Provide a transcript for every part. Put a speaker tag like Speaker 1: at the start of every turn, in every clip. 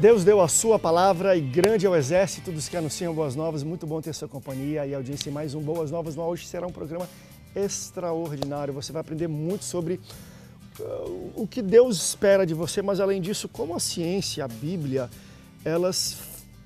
Speaker 1: Deus deu a sua palavra e grande é o exército dos que anunciam boas novas. Muito bom ter sua companhia e audiência em mais um Boas Novas. No hoje será um programa extraordinário. Você vai aprender muito sobre uh, o que Deus espera de você, mas além disso, como a ciência, a Bíblia, elas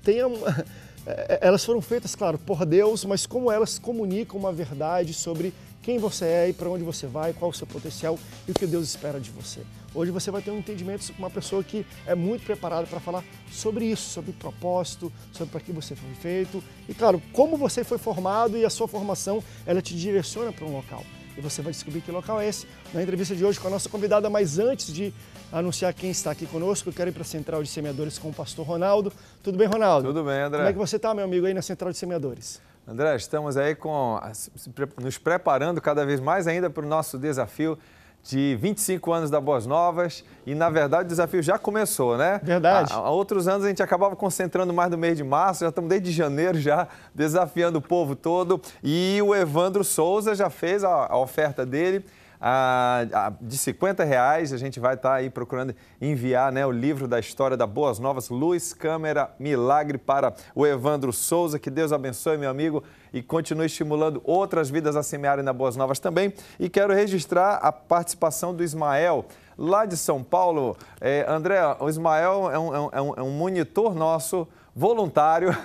Speaker 1: têm uma... Eh, elas foram feitas, claro, por Deus, mas como elas comunicam uma verdade sobre quem você é e para onde você vai, qual o seu potencial e o que Deus espera de você. Hoje você vai ter um entendimento com uma pessoa que é muito preparada para falar sobre isso, sobre propósito, sobre para que você foi feito e, claro, como você foi formado e a sua formação ela te direciona para um local. E você vai descobrir que local é esse na entrevista de hoje com a nossa convidada. Mas antes de anunciar quem está aqui conosco, eu quero ir para a Central de Semeadores com o pastor Ronaldo.
Speaker 2: Tudo bem, Ronaldo? Tudo bem, André. Como é que você está, meu amigo, aí na Central de Semeadores? André, estamos aí com, nos preparando cada vez mais ainda para o nosso desafio de 25 anos da Boas Novas e, na verdade, o desafio já começou, né? Verdade. Há, há, outros anos a gente acabava concentrando mais no mês de março, já estamos desde janeiro já desafiando o povo todo e o Evandro Souza já fez a, a oferta dele a, a, de 50 reais. A gente vai estar tá aí procurando enviar né, o livro da história da Boas Novas, Luz, Câmera, Milagre para o Evandro Souza. Que Deus abençoe, meu amigo, e continue estimulando outras vidas a semearem na Boas Novas também. E quero registrar a participação do Ismael lá de São Paulo. É, André, o Ismael é um, é, um, é um, é monitor nosso, voluntário,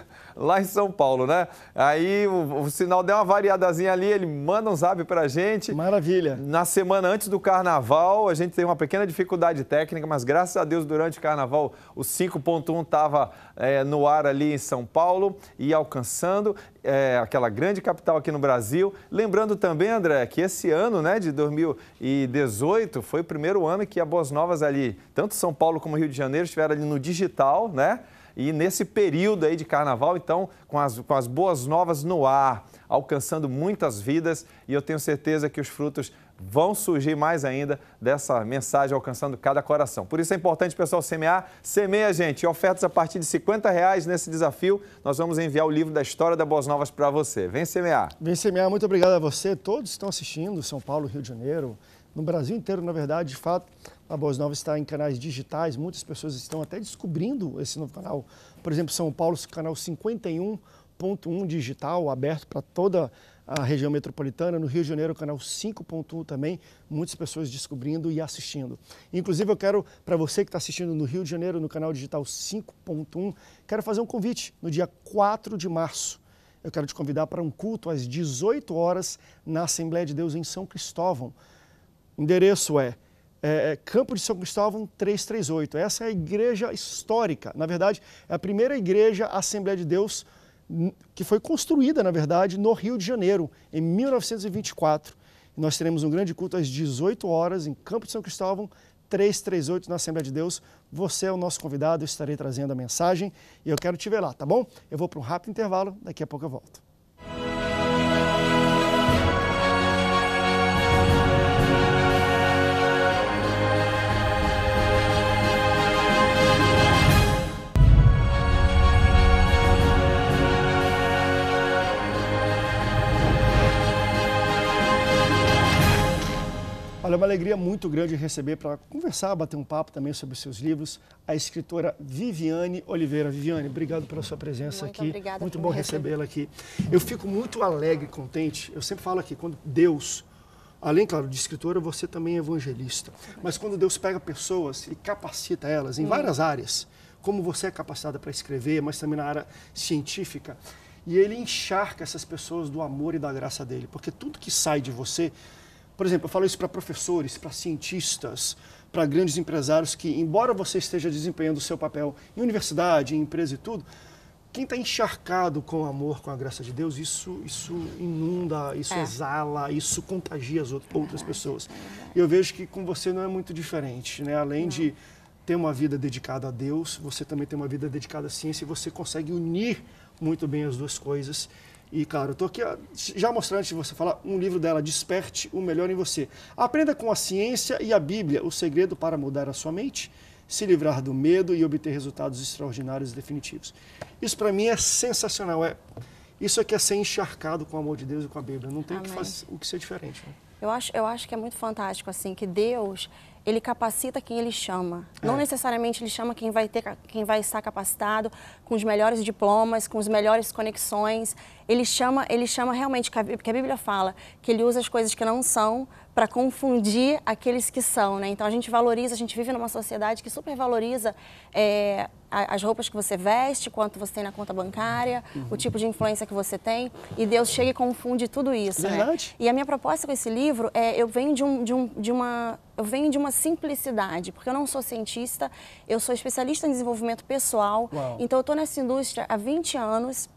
Speaker 2: lá em São Paulo, né? Aí o, o sinal deu uma variadazinha ali, ele manda um zap pra gente. Maravilha. Na semana antes do carnaval, a gente tem uma pequena dificuldade técnica, mas graças a Deus, durante o carnaval, o 5.1 tava é, no ar ali em São Paulo e alcançando é, aquela grande capital aqui no Brasil. Lembrando também, André, que esse ano, né, de 2018, foi o primeiro ano que a Boas Novas ali, tanto São Paulo como Rio de Janeiro, estiveram ali no digital, né? E nesse período aí de carnaval, então, com as, com as boas novas no ar, alcançando muitas vidas, e eu tenho certeza que os frutos vão surgir mais ainda dessa mensagem alcançando cada coração. Por isso é importante, pessoal, semear. Semeia, gente. Ofertas a partir de 50 reais nesse desafio. Nós vamos enviar o livro da História da Boas Novas para você. Vem semear.
Speaker 1: Vem semear. Muito obrigado a você. Todos estão assistindo, São Paulo, Rio de Janeiro, no Brasil inteiro, na verdade, de fato, a Boas Novas está em canais digitais, muitas pessoas estão até descobrindo esse novo canal. Por exemplo, São Paulo, canal 51.1 digital, aberto para toda a região metropolitana. No Rio de Janeiro, canal 5.1 também, muitas pessoas descobrindo e assistindo. Inclusive, eu quero, para você que está assistindo no Rio de Janeiro, no canal digital 5.1, quero fazer um convite no dia 4 de março eu quero te convidar para um culto às 18 horas na Assembleia de Deus em São Cristóvão endereço é, é, é, Campo de São Cristóvão 338. Essa é a igreja histórica. Na verdade, é a primeira igreja Assembleia de Deus que foi construída, na verdade, no Rio de Janeiro, em 1924. Nós teremos um grande culto às 18 horas em Campo de São Cristóvão, 338 na Assembleia de Deus. Você é o nosso convidado, eu estarei trazendo a mensagem e eu quero te ver lá, tá bom? Eu vou para um rápido intervalo, daqui a pouco eu volto. uma alegria muito grande receber para conversar, bater um papo também sobre seus livros, a escritora Viviane Oliveira. Viviane, obrigado pela sua presença muito aqui. Obrigada muito bom recebê-la aqui. Eu fico muito alegre, contente. Eu sempre falo aqui, quando Deus Além, claro, de escritora, você também é evangelista. Mas quando Deus pega pessoas e capacita elas em várias áreas, como você é capacitada para escrever, mas também na área científica, e ele encharca essas pessoas do amor e da graça dele, porque tudo que sai de você por exemplo, eu falo isso para professores, para cientistas, para grandes empresários que, embora você esteja desempenhando o seu papel em universidade, em empresa e tudo, quem está encharcado com o amor, com a graça de Deus, isso, isso inunda, isso é. exala, isso contagia as outras é pessoas. E eu vejo que com você não é muito diferente, né? Além não. de ter uma vida dedicada a Deus, você também tem uma vida dedicada à ciência e você consegue unir muito bem as duas coisas. E, claro, eu estou aqui já mostrando, antes de você falar, um livro dela, Desperte o Melhor em Você. Aprenda com a ciência e a Bíblia o segredo para mudar a sua mente, se livrar do medo e obter resultados extraordinários e definitivos. Isso, para mim, é sensacional. É, isso aqui é ser encharcado com o amor de Deus e com a Bíblia. Não tem que fazer o que ser diferente. Né?
Speaker 3: Eu acho, eu acho que é muito fantástico, assim, que Deus ele capacita quem ele chama. É. Não necessariamente ele chama quem vai, ter, quem vai estar capacitado, com os melhores diplomas, com as melhores conexões. Ele chama, ele chama realmente, porque a Bíblia fala que ele usa as coisas que não são para confundir aqueles que são, né? Então a gente valoriza, a gente vive numa sociedade que supervaloriza é, as roupas que você veste, quanto você tem na conta bancária, uhum. o tipo de influência que você tem, e Deus chega e confunde tudo isso. Né? Verdade. Né? E a minha proposta com esse livro é eu venho de, um, de, um, de uma eu venho de uma simplicidade, porque eu não sou cientista, eu sou especialista em desenvolvimento pessoal, Uau. então eu estou nessa indústria há 20 anos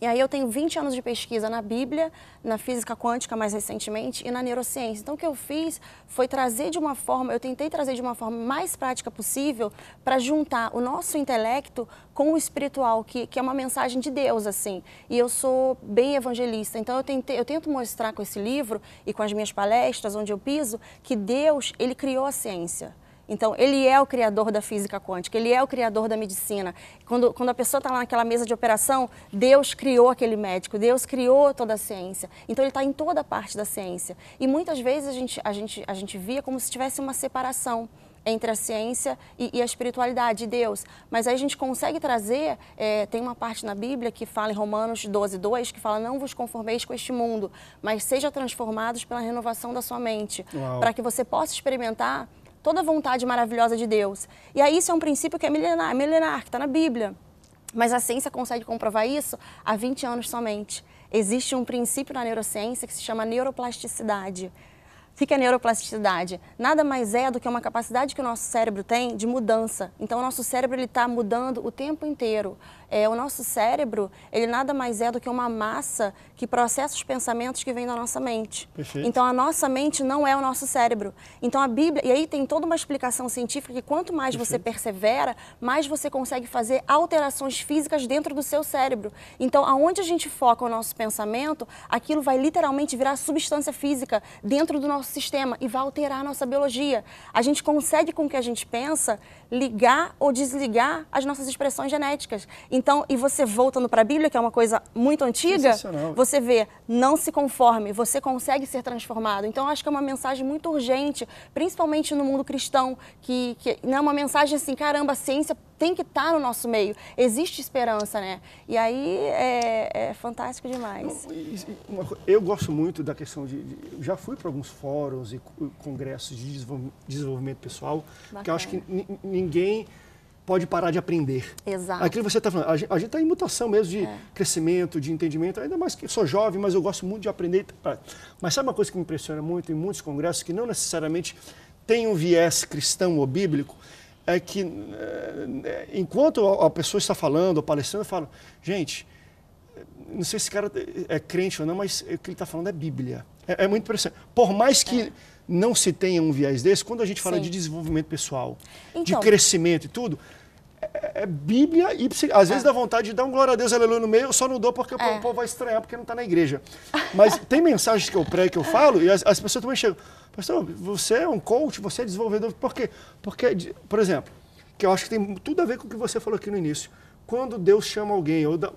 Speaker 3: e aí eu tenho 20 anos de pesquisa na Bíblia, na física quântica mais recentemente e na neurociência. Então o que eu fiz foi trazer de uma forma, eu tentei trazer de uma forma mais prática possível para juntar o nosso intelecto com o espiritual, que, que é uma mensagem de Deus assim. E eu sou bem evangelista, então eu tentei, eu tento mostrar com esse livro e com as minhas palestras onde eu piso que Deus, ele criou a ciência. Então, ele é o criador da física quântica, ele é o criador da medicina. Quando, quando a pessoa está lá naquela mesa de operação, Deus criou aquele médico, Deus criou toda a ciência. Então, ele está em toda parte da ciência. E muitas vezes a gente, a gente, a gente via como se tivesse uma separação entre a ciência e, e, a espiritualidade, de Deus. Mas aí a gente consegue trazer, é, tem uma parte na Bíblia que fala em Romanos 12, 2, que fala, não vos conformeis com este mundo, mas seja transformados pela renovação da sua mente, para que você possa experimentar toda a vontade maravilhosa de Deus. E aí isso é um princípio que é milenar, é milenar que está na Bíblia. Mas a ciência consegue comprovar isso há 20 anos somente. Existe um princípio na neurociência que se chama neuroplasticidade. O que é neuroplasticidade? Nada mais é do que uma capacidade que o nosso cérebro tem de mudança. Então, o nosso cérebro está mudando o tempo inteiro. É, o nosso cérebro, ele nada mais é do que uma massa que processa os pensamentos que vêm da nossa mente. Perfeito. Então, a nossa mente não é o nosso cérebro. Então, a Bíblia... E aí tem toda uma explicação científica que quanto mais Perfeito. você persevera, mais você consegue fazer alterações físicas dentro do seu cérebro. Então, aonde a gente foca o nosso pensamento, aquilo vai literalmente virar substância física dentro do nosso sistema e vai alterar a nossa biologia. A gente consegue, com o que a gente pensa, ligar ou desligar as nossas expressões genéticas. Então, e você voltando para a Bíblia, que é uma coisa muito antiga, você vê, não se conforme, você consegue ser transformado. Então, acho que é uma mensagem muito urgente, principalmente no mundo cristão, que, que não é uma mensagem assim, caramba, a ciência tem que estar tá no nosso meio. Existe esperança, né? E aí é, é fantástico demais.
Speaker 1: Eu gosto muito da questão de. de já fui para alguns fóruns e congressos de desenvolvimento pessoal, Bacana. que eu acho que ninguém pode parar de aprender.
Speaker 3: Exato. Aquilo
Speaker 1: que você está falando, a gente está em mutação mesmo de é. crescimento, de entendimento, ainda mais que sou jovem, mas eu gosto muito de aprender. Tá, tá. Mas sabe uma coisa que me impressiona muito em muitos congressos, que não necessariamente tem um viés cristão ou bíblico, é que eh, enquanto a pessoa está falando, ou palestrando, eu falo, gente, não sei se esse cara é crente ou não, mas o que ele está falando é Bíblia. É, é, muito interessante. Por mais que é. não se tenha um viés desse, quando a gente fala Sim. de desenvolvimento pessoal, então, de crescimento e tudo, é, é Bíblia e Às vezes é. dá vontade de dar um glória a Deus, aleluia no meio, eu só não dou porque o povo é. vai estranhar porque não está na igreja. Mas tem mensagens que eu prego, que eu falo, e as, as pessoas também chegam. Pastor, você é um coach, você é desenvolvedor. Por quê? Porque, por exemplo, que eu acho que tem tudo a ver com o que você falou aqui no início. Quando Deus chama alguém, ou, da,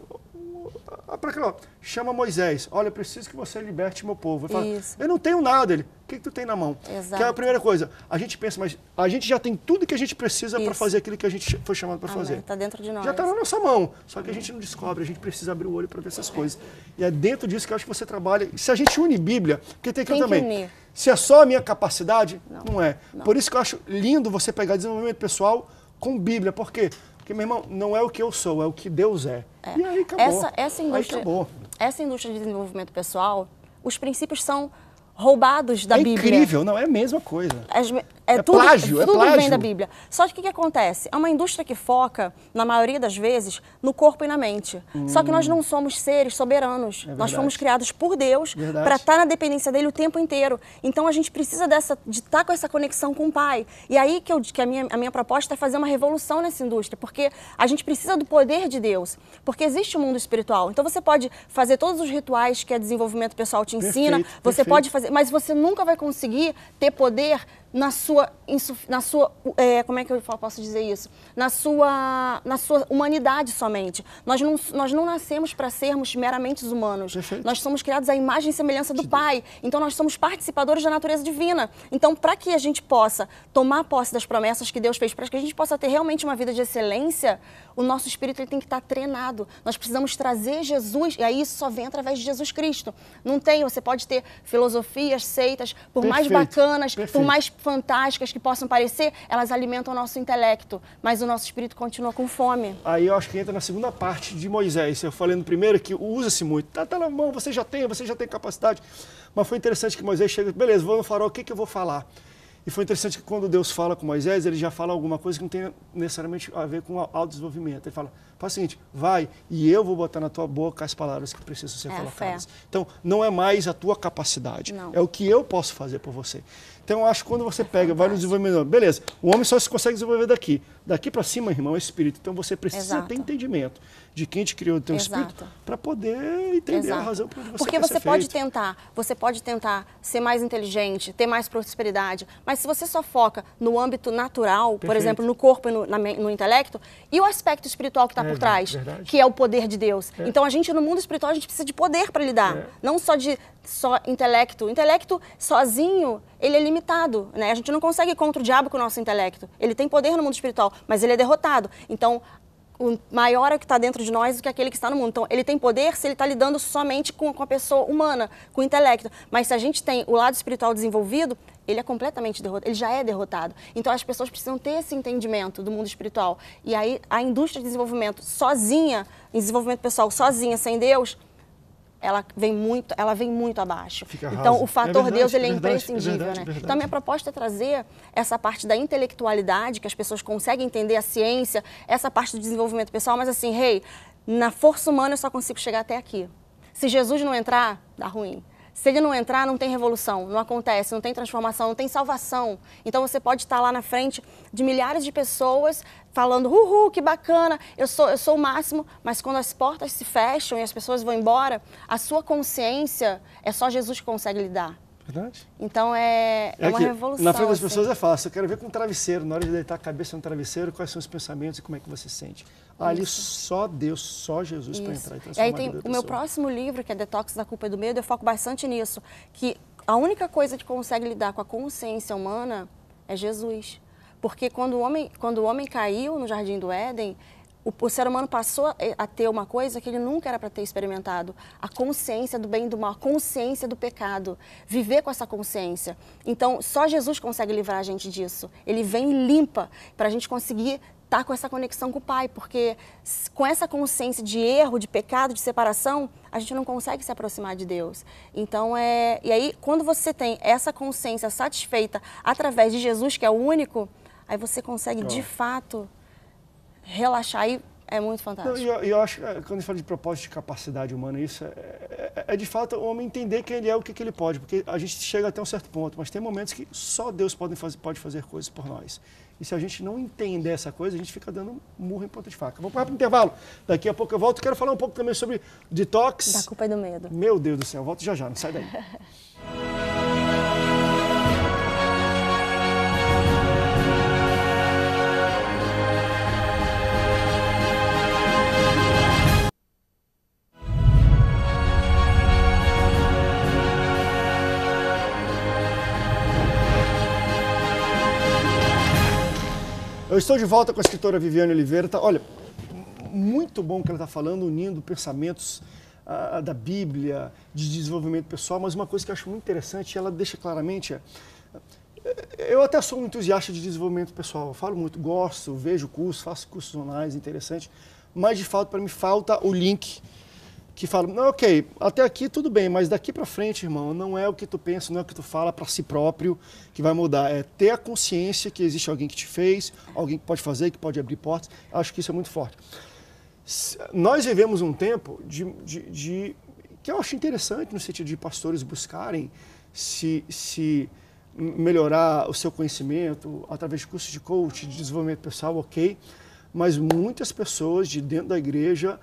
Speaker 1: ah, para aquilo, chama Moisés, olha, eu preciso que você liberte meu povo. Eu, falo, eu não tenho nada, ele, o que, que tu tem na mão?
Speaker 3: Exato. Que é a primeira
Speaker 1: coisa. A gente pensa, mas a gente já tem tudo que a gente precisa para fazer aquilo que a gente foi chamado para fazer. Está dentro de tá nós. Já está na nossa mão, só que a gente não descobre, a gente precisa abrir o olho para ver essas coisas. E é dentro disso que eu acho que você trabalha. Se a gente une Bíblia, porque tem que tem também. Que unir. Se é só a minha capacidade, não, não é. Não. Por isso que eu acho lindo você pegar desenvolvimento pessoal com Bíblia, porque porque, meu irmão, não é o que eu sou, é o que Deus é. é. E aí acabou. Essa, essa indústria, aí acabou.
Speaker 3: Essa indústria de desenvolvimento pessoal, os princípios são roubados da é Bíblia. É incrível, não
Speaker 1: é a mesma coisa.
Speaker 3: As, é, é tudo, plágio, tudo é plágio. vem da Bíblia. Só que o que, que, acontece? É uma indústria que foca, na maioria das vezes, no corpo e na mente. Hum. Só que nós hum. não somos seres soberanos. É nós fomos criados por Deus para estar tá na dependência dele o tempo inteiro. Então a gente precisa dessa, de estar tá com essa conexão com o Pai. E aí que, eu, que a, minha, a minha proposta é fazer uma revolução nessa indústria, porque a gente precisa do poder de Deus. Porque existe o um mundo espiritual. Então você pode fazer todos os rituais que a é desenvolvimento pessoal te ensina, perfeito, você perfeito. pode fazer, mas você nunca vai conseguir ter poder na sua, na sua é, como é que eu posso dizer isso? Na sua, na sua humanidade somente. Nós não, nós não nascemos para sermos meramente humanos. Perfeito. Nós somos criados à imagem e semelhança do Pai. Então nós somos participadores da natureza divina. Então, para que a gente possa tomar posse das promessas que Deus fez, para que a gente possa ter realmente uma vida de excelência, o nosso espírito tem que estar tá treinado. Nós precisamos trazer Jesus, e aí isso só vem através de Jesus Cristo. Não tem, você pode ter filosofias, seitas, por Perfeito. mais bacanas, Perfeito. por mais fantásticas que possam parecer, elas alimentam o nosso intelecto, mas o nosso espírito continua com fome.
Speaker 1: Aí eu acho que entra na segunda parte de Moisés. Eu falei no primeiro que usa-se muito. Tá, tá na mão, você já tem, você já tem capacidade. Mas foi interessante que Moisés chega, beleza, vou no farol, o que, que eu vou falar? E foi interessante que quando Deus fala com Moisés, ele já fala alguma coisa que não tem necessariamente a ver com desenvolvimento. Ele fala, faz o seguinte, vai e eu vou botar na tua boca as palavras que precisam ser é, colocadas. Então, não é mais a tua capacidade, não. é o que eu posso fazer por você. Então, eu acho que quando você pega, vai no desenvolvimento, beleza, o homem só se consegue desenvolver daqui. Daqui para cima, irmão, é espírito. Então, você precisa Exato. ter entendimento de quem te criou, do teu Exato. espírito, para poder entender Exato. a razão por você Porque você pode feito.
Speaker 3: tentar, você pode tentar ser mais inteligente, ter mais prosperidade, mas se você só foca no âmbito natural, Perfeito. por exemplo, no corpo e no, na, no, intelecto, e o aspecto espiritual que está é, por trás, verdade. que é o poder de Deus. É. Então a gente no mundo espiritual a gente precisa de poder para lidar, é. não só de só intelecto. O intelecto sozinho, ele é limitado, né? A gente não consegue ir contra o diabo com o nosso intelecto. Ele tem poder no mundo espiritual, mas ele é derrotado. Então, o maior é o que está dentro de nós do que aquele que está no mundo. Então, ele tem poder se ele está lidando somente com, com, a pessoa humana, com o intelecto. Mas se a gente tem o lado espiritual desenvolvido, ele é completamente derrotado, ele já é derrotado. Então, as pessoas precisam ter esse entendimento do mundo espiritual. E aí, a indústria de desenvolvimento sozinha, em desenvolvimento pessoal sozinha, sem Deus, ela vem muito, ela vem muito abaixo. Fica então, o é fator é verdade, Deus ele é, é verdade, é imprescindível, verdade, né? Então, minha proposta é trazer essa parte da intelectualidade, que as pessoas conseguem entender a ciência, essa parte do desenvolvimento pessoal, mas assim, rei, hey, na força humana eu só consigo chegar até aqui. Se Jesus não entrar, dá ruim. Se ele não entrar, não tem revolução, não acontece, não tem transformação, não tem salvação. Então você pode estar lá na frente de milhares de pessoas falando, uhul, que bacana, eu sou, eu sou o máximo, mas quando as portas se fecham e as pessoas vão embora, a sua consciência é só Jesus que consegue lidar. Verdade. Então é, é, é uma revolução. Na frente das assim. pessoas é
Speaker 1: fácil. Eu quero ver com um travesseiro. Na hora de deitar a cabeça no travesseiro, quais são os pensamentos e como é que você se sente. Ah, ali Isso. só Deus, só Jesus para entrar então e e é aí tem o meu próximo
Speaker 3: livro, que é Detox da Culpa e do Medo, eu foco bastante nisso. Que a única coisa que consegue lidar com a consciência humana é Jesus. Porque quando o homem, quando o homem caiu no Jardim do Éden, o, o, ser humano passou eh, a ter uma coisa que ele nunca era para ter experimentado: a consciência do bem e do mal, a consciência do pecado, viver com essa consciência. Então, só Jesus consegue livrar a gente disso. Ele vem e limpa para a gente conseguir estar tá com essa conexão com o Pai, porque com essa consciência de erro, de pecado, de separação, a gente não consegue se aproximar de Deus. Então é, e aí quando você tem essa consciência satisfeita através de Jesus, que é o único, aí você consegue oh. de fato relaxar e é muito fantástico. E eu,
Speaker 1: eu, acho, eh, quando a gente fala de propósito de capacidade humana, isso é, é, é, é de fato o homem entender quem ele é, o que, que, ele pode, porque a gente chega até um certo ponto, mas tem momentos que só Deus pode fazer, pode fazer coisas por nós. E se a gente não entender essa coisa, a gente fica dando murro em ponta de faca. Vamos para o intervalo. Daqui a pouco eu volto. Quero falar um pouco também sobre detox. Da culpa e é do medo. Meu Deus do céu, volto já já, não sai daí. Eu estou de volta com a escritora Viviane Oliveira. Tá, olha, muito bom que ela está falando, unindo pensamentos ah, ah, da Bíblia, de desenvolvimento pessoal, mas uma coisa que eu acho muito interessante, ela deixa claramente. É, é, eu até sou um entusiasta de desenvolvimento pessoal, eu falo muito, gosto, vejo cursos, faço cursos online, interessante, mas de fato para mim falta o link que falam, ok, até aqui tudo bem, mas daqui para frente, irmão, não é o que tu pensa, não é o que tu fala para si próprio que vai mudar. É ter a consciência que existe alguém que te fez, alguém que pode fazer, que pode abrir portas. Acho que isso é muito forte. Nós vivemos um tempo de, de, de que eu acho interessante no sentido de pastores buscarem se, se melhorar o seu conhecimento através de cursos de coaching de desenvolvimento pessoal, ok, mas muitas pessoas de dentro da igreja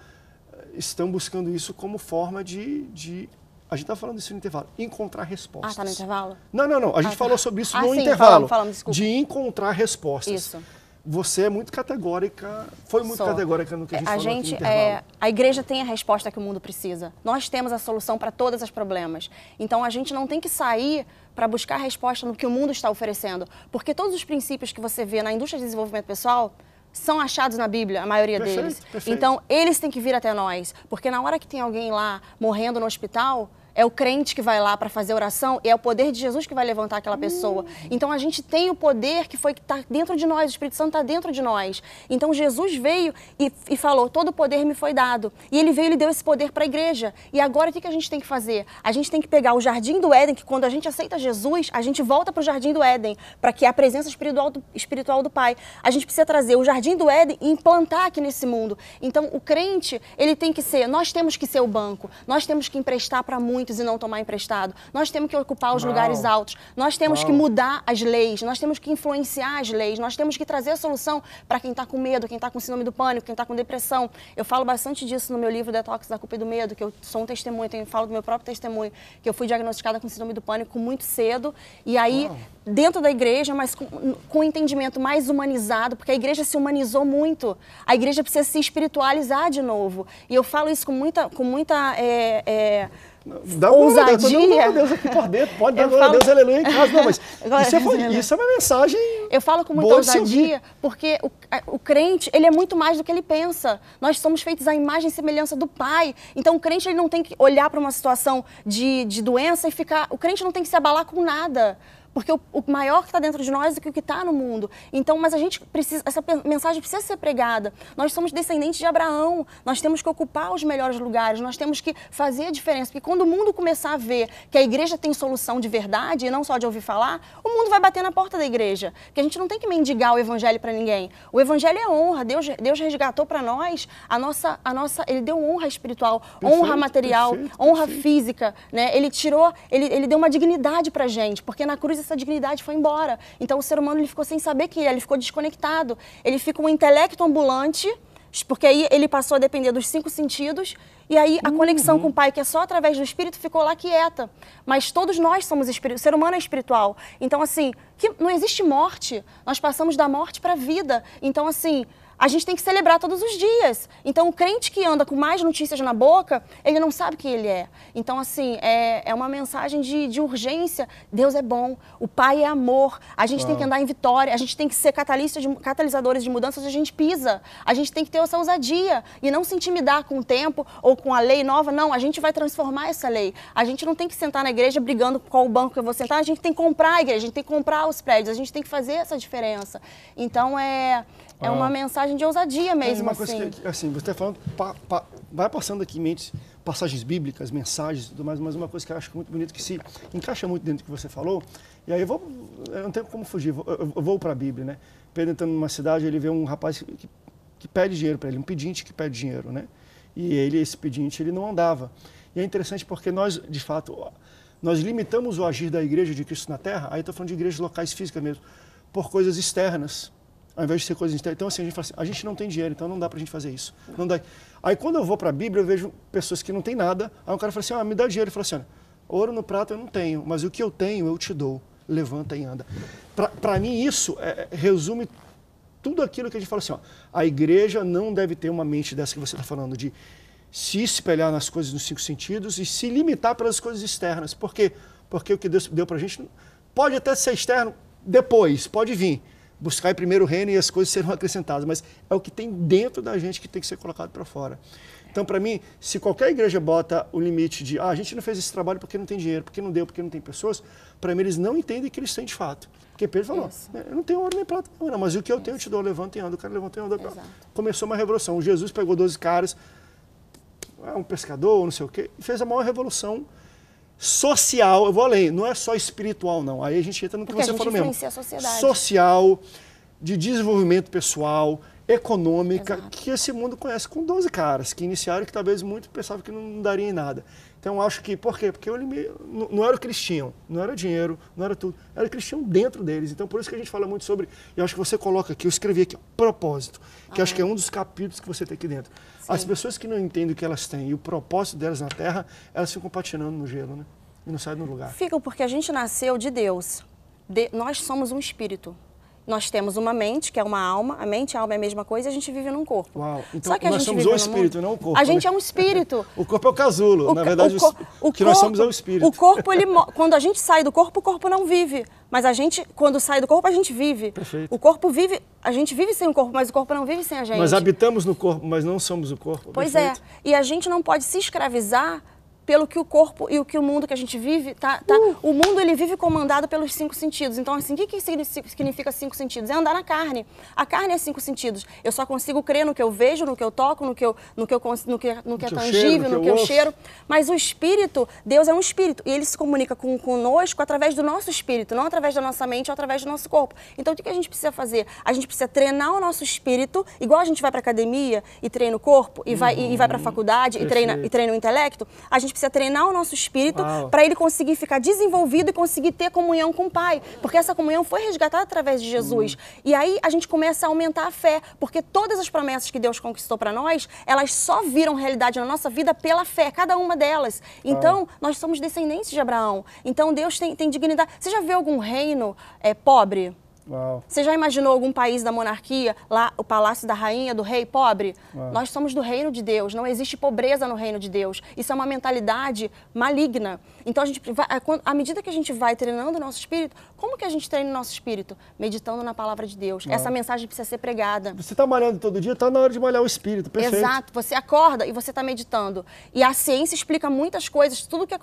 Speaker 1: estão buscando isso como forma de. de a gente está falando isso no intervalo, encontrar respostas. Ah, está no intervalo? Não, não, não. A gente ah, tá. falou sobre isso ah, no sim, intervalo. Falamos, falamos, desculpa. de encontrar respostas. Isso você é muito categórica, foi muito Só. categórica no que a gente a falou gente, aqui é,
Speaker 3: A igreja tem a resposta que o mundo precisa. Nós temos a solução para todos os problemas. Então a gente não tem que sair para buscar resposta no que o mundo está oferecendo. Porque todos os princípios que você vê na indústria de desenvolvimento pessoal são achados na Bíblia, a maioria perfeito, deles. Perfeito. Então, eles têm que vir até nós. Porque na hora que tem alguém lá morrendo no hospital, é o crente que vai lá para fazer oração e é o poder de Jesus que vai levantar aquela pessoa. Uhum. Então a gente tem o poder que foi que está dentro de nós, o Espírito Santo está dentro de nós. Então Jesus veio e, e, falou: todo o poder me foi dado. E ele veio e deu esse poder para a igreja. E agora o que, que a gente tem que fazer? A gente tem que pegar o jardim do Éden, que quando a gente aceita Jesus, a gente volta para o jardim do Éden, para que a presença espiritual do, espiritual do Pai. A gente precisa trazer o jardim do Éden e implantar aqui nesse mundo. Então o crente, ele tem que ser, nós temos que ser o banco, nós temos que emprestar para muitos muitos e não tomar emprestado. Nós temos que ocupar os lugares altos. Nós temos que mudar as leis. Nós temos que influenciar as leis. Nós temos que trazer a solução para quem está com medo, quem está com síndrome do pânico, quem está com depressão. Eu falo bastante disso no meu livro Detox da Culpa e do Medo, que eu sou um testemunho, eu falo do meu próprio testemunho, que eu fui diagnosticada com síndrome do pânico muito cedo. E aí, dentro da igreja, mas com, com um entendimento mais humanizado, porque a igreja se humanizou muito. A igreja precisa se espiritualizar de novo. E eu falo isso com muita, com muita é, é
Speaker 1: Dá ousadia. Deus, glória a Deus aqui por dentro, pode dar glória falo... a Deus, aleluia, em casa. Não, mas isso é, isso é uma
Speaker 3: mensagem. Eu falo com muita ousadia, porque o, o, crente, ele é muito mais do que ele pensa. Nós somos feitos à imagem e semelhança do Pai. Então, o crente ele não tem que olhar para uma situação de, de doença e ficar. O crente não tem que se abalar com nada. Porque o, o maior que está dentro de nós é que o que está no mundo. Então, mas a gente precisa, essa mensagem precisa ser pregada. Nós somos descendentes de Abraão, nós temos que ocupar os melhores lugares, nós temos que fazer a diferença. Porque quando o mundo começar a ver que a igreja tem solução de verdade, e não só de ouvir falar, o mundo vai bater na porta da igreja. Porque a gente não tem que mendigar o evangelho para ninguém. O evangelho é honra. Deus, Deus resgatou para nós a nossa, a nossa. Ele deu honra espiritual, perfeito, honra material, perfeito, honra perfeito. física. Né? Ele tirou, ele, ele deu uma dignidade para gente. Porque na cruz essa dignidade foi embora. Então o ser humano ele ficou sem saber que ele ficou desconectado. Ele fica um intelecto ambulante, porque aí ele passou a depender dos cinco sentidos e aí a uhum. conexão com o Pai, que é só através do Espírito, ficou lá quieta. Mas todos nós somos espíritos, o ser humano é espiritual. Então, assim, que não existe morte. Nós passamos da morte para a vida. Então, assim, a gente tem que celebrar todos os dias. Então, o crente que anda com mais notícias na boca, ele não sabe quem ele é. Então, assim, é, é uma mensagem de, de urgência. Deus é bom, o Pai é amor, a gente Uau. tem que andar em vitória, a gente tem que ser catalista de, catalisadores de mudanças, a gente pisa. A gente tem que ter essa ousadia e não se intimidar com o tempo ou com a lei nova. Não, a gente vai transformar essa lei. A gente não tem que sentar na igreja brigando com qual banco que eu vou sentar, a gente tem que comprar a igreja, a gente tem que comprar os prédios, a gente tem que fazer essa diferença. Então, é, é uma ah. mensagem de ousadia mesmo, é uma coisa assim. É que,
Speaker 1: assim, você está falando, pa, pa, vai passando aqui em mente passagens bíblicas, mensagens, tudo mais, mas uma coisa que eu acho muito bonita, que se encaixa muito dentro do que você falou, e aí eu vou, eu não tenho como fugir, eu vou, vou para a Bíblia, né? Pedro entrando numa cidade, ele vê um rapaz que, que pede dinheiro para ele, um pedinte que pede dinheiro, né? E ele, esse pedinte, ele não andava. E é interessante porque nós, de fato, nós limitamos o agir da igreja de Cristo na Terra, aí estou falando de igrejas locais físicas mesmo, por coisas externas, ao invés de ser coisa Então, assim, a gente fala assim, a gente não tem dinheiro, então não dá para a gente fazer isso. Não dá. Aí, quando eu vou para a Bíblia, eu vejo pessoas que não têm nada. Aí um cara fala assim, ah, me dá dinheiro. Ele fala assim, ouro no prato eu não tenho, mas o que eu tenho eu te dou. Levanta e anda. Para mim, isso é, é, resume tudo aquilo que a gente fala assim, ó, a igreja não deve ter uma mente dessa que você está falando, de se espelhar nas coisas nos cinco sentidos e se limitar pelas coisas externas. Por quê? Porque o que Deus deu para a gente pode até ser externo depois, pode vir buscar primeiro o reino e as coisas serão acrescentadas, mas é o que tem dentro da gente que tem que ser colocado para fora. Então, para mim, se qualquer igreja bota o limite de ah, a gente não fez esse trabalho porque não tem dinheiro, porque não deu, porque não tem pessoas, para mim eles não entendem que eles têm de fato. Porque Pedro falou, Isso. É, eu não tenho ouro nem prata, não, mas o que eu Isso. tenho eu te dou, levanta e anda. O cara levantou e Começou uma revolução. Jesus pegou 12 caras, é um pescador, não sei o quê, e fez a maior revolução social, eu vou além, não é só espiritual, não. Aí a gente entra no que Porque você falou mesmo. A sociedade. Social, de desenvolvimento pessoal, econômica, Exato. que esse mundo conhece com 12 caras, que iniciaram que talvez muito pensavam que não daria em nada. Então acho que, por quê? Porque ele me, não, não era o que eles tinham, não era o dinheiro, não era tudo, era o que eles tinham dentro deles. Então por isso que a gente fala muito sobre, e acho que você coloca aqui, eu escrevi aqui, propósito, que ah, acho que é um dos capítulos que você tem aqui dentro. Sim. As pessoas que não entendem o que elas têm e o propósito delas na Terra, elas ficam patinando no gelo, né? E não saem do lugar.
Speaker 3: Ficam porque a gente nasceu de Deus. De, nós somos um espírito nós temos uma mente, que é uma alma, a mente e a alma é a mesma coisa, e a gente vive num corpo.
Speaker 1: Uau, então Só que nós somos o espírito, mundo... não o corpo. A gente né? é um espírito. o corpo é o casulo, o, na verdade, o, o que corpo, nós somos é o espírito. O corpo, ele,
Speaker 3: quando a gente sai do corpo, o corpo não vive. Mas a gente, quando sai do corpo, a gente vive. Perfeito. O corpo vive, a gente vive sem o corpo, mas o corpo não vive sem a gente. Nós
Speaker 1: habitamos no corpo, mas não somos o corpo. Pois é. Perfeito.
Speaker 3: é, e a gente não pode se escravizar pelo que o corpo e o que o mundo que a gente vive tá, tá uh. o mundo ele vive comandado pelos cinco sentidos então assim o que, que significa cinco sentidos é andar na carne a carne é cinco sentidos eu só consigo crer no que eu vejo no que eu toco no que eu no que eu no que, no que é tangível cheiro, no que, é eu, eu cheiro mas o espírito Deus é um espírito e ele se comunica com conosco através do nosso espírito não através da nossa mente ou através do nosso corpo então o que, que a gente precisa fazer a gente precisa treinar o nosso espírito igual a gente vai para academia e treina o corpo e vai e, e vai para uhum. faculdade e treina e treina o intelecto a gente precisa treinar o nosso espírito para ele conseguir ficar desenvolvido e conseguir ter comunhão com o Pai. Porque essa comunhão foi resgatada através de Jesus. Hum. E aí a gente começa a aumentar a fé, porque todas as promessas que Deus conquistou para nós, elas só viram realidade na nossa vida pela fé, cada uma delas. Então, ah. nós somos descendentes de Abraão. Então, Deus tem, tem dignidade. Você já viu algum reino é, pobre? Uau. Você já imaginou algum país da monarquia, lá o palácio da rainha, do rei pobre? Uau. Nós somos do reino de Deus, não existe pobreza no reino de Deus. Isso é uma mentalidade maligna. Então, a gente vai, é, à medida que a gente vai treinando o nosso espírito, como que a gente treina o nosso espírito? Meditando na palavra de Deus. Uau. Essa mensagem precisa ser pregada. Você está malhando todo dia, está
Speaker 1: na hora de malhar o espírito,
Speaker 3: perfeito. Exato, você acorda e você está meditando. E a ciência explica muitas coisas, tudo que,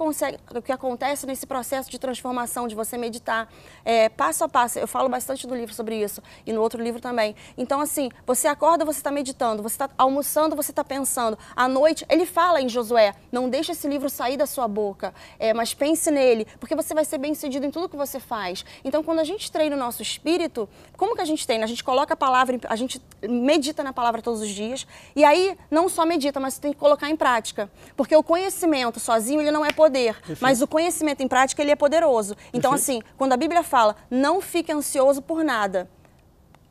Speaker 3: que acontece nesse processo de transformação, de você meditar, é, passo a passo. Eu falo bastante bastante no livro sobre isso e no outro livro também. Então, assim, você acorda, você está meditando, você está almoçando, você está pensando. À noite, ele fala em Josué: não deixe esse livro sair da sua boca, é, mas pense nele, porque você vai ser bem sucedido em tudo que você faz. Então, quando a gente treina o nosso espírito, como que a gente treina? A gente coloca a palavra, a gente medita na palavra todos os dias, e aí não só medita, mas tem que colocar em prática. Porque o conhecimento sozinho, ele não é poder, Perfeito. mas o conhecimento em prática, ele é poderoso. Então, Perfeito. assim, quando a Bíblia fala, não fique ansioso ansioso por nada.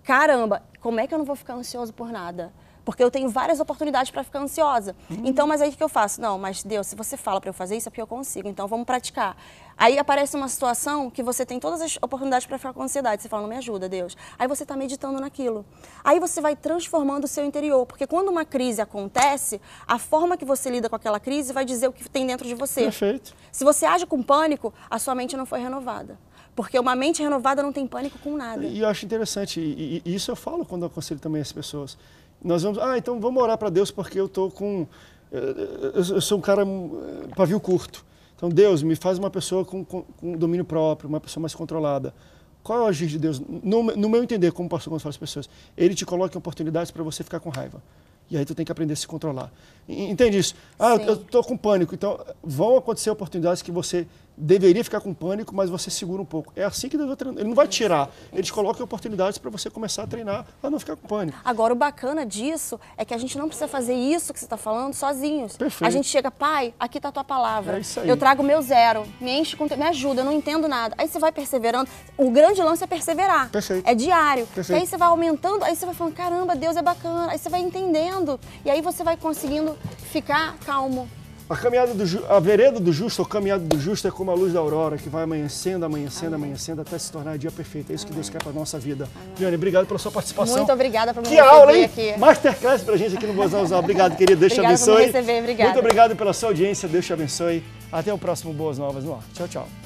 Speaker 3: Caramba, como é que eu não vou ficar ansioso por nada? Porque eu tenho várias oportunidades para ficar ansiosa. Uhum. Então, mas aí o que eu faço? Não, mas Deus, se você fala para eu fazer isso, é porque eu consigo. Então, vamos praticar. Aí aparece uma situação que você tem todas as oportunidades para ficar com ansiedade. Você fala, não me ajuda, Deus. Aí você está meditando naquilo. Aí você vai transformando o seu interior. Porque quando uma crise acontece, a forma que você lida com aquela crise vai dizer o que tem dentro de você. Perfeito. Se você age com pânico, a sua mente não foi renovada. Porque uma mente renovada não tem pânico com nada. E eu
Speaker 1: acho interessante, e, e isso eu falo quando eu aconselho também as pessoas. Nós vamos, ah, então vamos orar para Deus porque eu estou com. Eh, eu, eu sou um cara eh, pavio curto. Então, Deus, me faz uma pessoa com, com, com domínio próprio, uma pessoa mais controlada. Qual é o agir de Deus? No, no meu entender, como pastor as Pessoas, ele te coloca oportunidades para você ficar com raiva. E aí tu tem que aprender a se controlar. Entende isso? Ah, Sim. eu estou com pânico. Então, vão acontecer oportunidades que você deveria ficar com pânico, mas você segura um pouco. É assim que deve treinar. Ele não vai tirar. Eles colocam
Speaker 3: oportunidades para você começar a treinar para não ficar com pânico. Agora, o bacana disso é que a gente não precisa fazer isso que você está falando sozinhos. Perfeito. A gente chega, pai, aqui está a tua palavra. É isso aí. Eu trago o meu zero. Me enche com... Me ajuda, eu não entendo nada. Aí você vai perseverando. O grande lance é perseverar. Perfeito. É diário. Perfeito. Aí você vai aumentando, aí você vai falando, caramba, Deus é bacana. Aí você vai entendendo. E aí você vai conseguindo ficar calmo.
Speaker 1: A caminhada do a vereda do justo, a caminhada do justo é como a luz da aurora, que vai amanhecendo, amanhecendo, Amém. amanhecendo, até se tornar dia perfeito. É isso que Deus quer para nossa vida. Amém. obrigado pela sua participação. Muito
Speaker 3: obrigada por me que receber aula, hein? aqui.
Speaker 1: Masterclass pra gente aqui no Boas Novas. Obrigado, querida. Deus te abençoe. Por me receber, obrigada. Muito obrigado pela sua audiência. Deus te abençoe. Até o próximo Boas Novas no ar. Tchau, tchau.